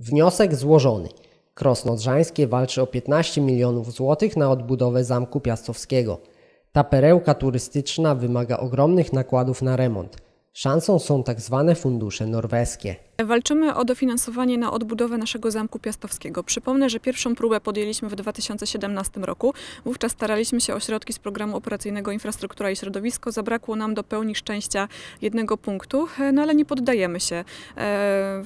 Wniosek złożony. Krosnodrzańskie walczy o 15 milionów złotych na odbudowę Zamku Piastowskiego. Ta perełka turystyczna wymaga ogromnych nakładów na remont. Szansą są tak zwane fundusze norweskie. Walczymy o dofinansowanie na odbudowę naszego Zamku Piastowskiego. Przypomnę, że pierwszą próbę podjęliśmy w 2017 roku. Wówczas staraliśmy się o środki z programu operacyjnego Infrastruktura i Środowisko. Zabrakło nam do pełni szczęścia jednego punktu, e, no ale nie poddajemy się. E,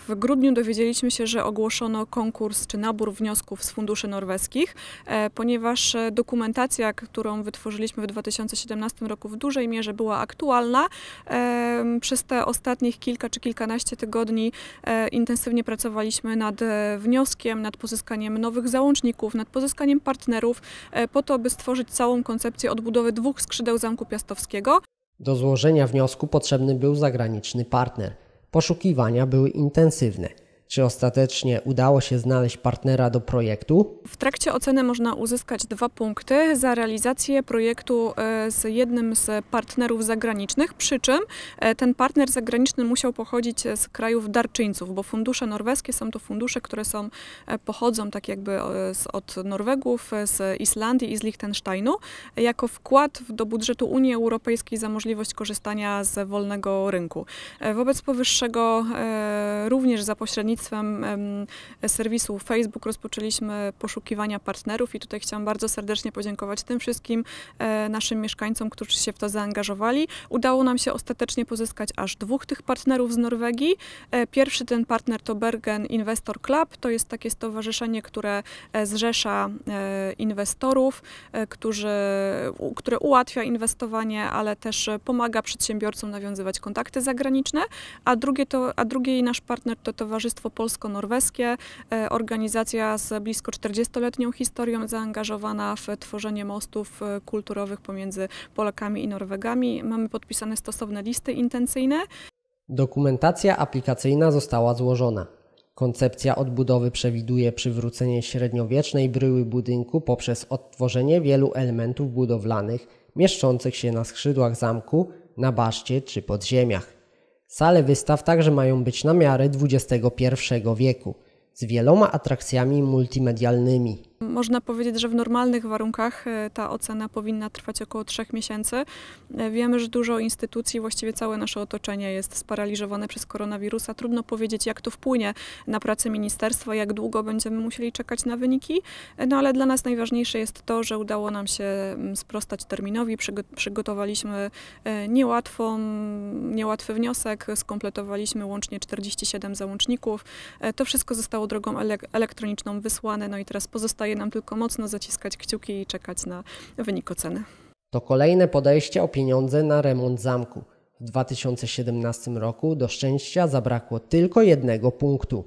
w grudniu dowiedzieliśmy się, że ogłoszono konkurs czy nabór wniosków z funduszy norweskich, e, ponieważ dokumentacja, którą wytworzyliśmy w 2017 roku w dużej mierze była aktualna. Przez te ostatnich kilka czy kilkanaście tygodni E, intensywnie pracowaliśmy nad e, wnioskiem, nad pozyskaniem nowych załączników, nad pozyskaniem partnerów, e, po to, by stworzyć całą koncepcję odbudowy dwóch skrzydeł Zamku Piastowskiego. Do złożenia wniosku potrzebny był zagraniczny partner. Poszukiwania były intensywne czy ostatecznie udało się znaleźć partnera do projektu. W trakcie oceny można uzyskać dwa punkty za realizację projektu e, z jednym z partnerów zagranicznych, przy czym e, ten partner zagraniczny musiał pochodzić z krajów darczyńców, bo fundusze norweskie są to fundusze, które są, e, pochodzą tak jakby od Norwegów, z Islandii i z Liechtensteinu, jako wkład do budżetu Unii Europejskiej za możliwość korzystania z wolnego rynku. Wobec powyższego również za pośrednictwem pośrednictwem serwisu Facebook rozpoczęliśmy poszukiwania partnerów i tutaj chciałam bardzo serdecznie podziękować tym wszystkim e, naszym mieszkańcom, którzy się w to zaangażowali. Udało nam się ostatecznie pozyskać aż dwóch tych partnerów z Norwegii. E, pierwszy ten partner to Bergen Investor Club. To jest takie stowarzyszenie, które e, zrzesza inwestorów, którzy, które ułatwia inwestowanie, ale też pomaga przedsiębiorcom nawiązywać kontakty zagraniczne. A, drugie to, a drugi nasz partner to Towarzystwo Partnerstwo Polsko-Norweskie, e, organizacja z blisko 40-letnią historią zaangażowana w tworzenie mostów e, kulturowych pomiędzy Polakami i Norwegami. Mamy podpisane stosowne listy intencyjne. Dokumentacja aplikacyjna została złożona. Koncepcja odbudowy przewiduje przywrócenie średniowiecznej bryły budynku poprzez odtworzenie wielu elementów budowlanych mieszczących się na skrzydłach zamku, na baszcie czy podziemiach. Sale wystaw także mają być na miarę XXI wieku, z wieloma atrakcjami multimedialnymi. Można powiedzieć, że w normalnych warunkach e, ta ocena powinna trwać około trzech miesięcy. E, wiemy, że dużo instytucji, właściwie całe nasze otoczenie jest sparaliżowane przez koronawirusa. Trudno powiedzieć, jak to wpłynie na pracę ministerstwa, jak długo będziemy musieli czekać na wyniki, e, no ale dla nas najważniejsze jest to, że udało nam się mm, sprostać terminowi. Przygotowaliśmy niełatwą, niełatwy wniosek, skompletowaliśmy łącznie 47 załączników. To wszystko zostało drogą elektroniczną wysłane, no i teraz pozostaje Pozostaje nam tylko mocno zaciskać kciuki i czekać na wynik oceny. To kolejne podejście o pieniądze na remont zamku. W 2017 roku do szczęścia zabrakło tylko jednego punktu.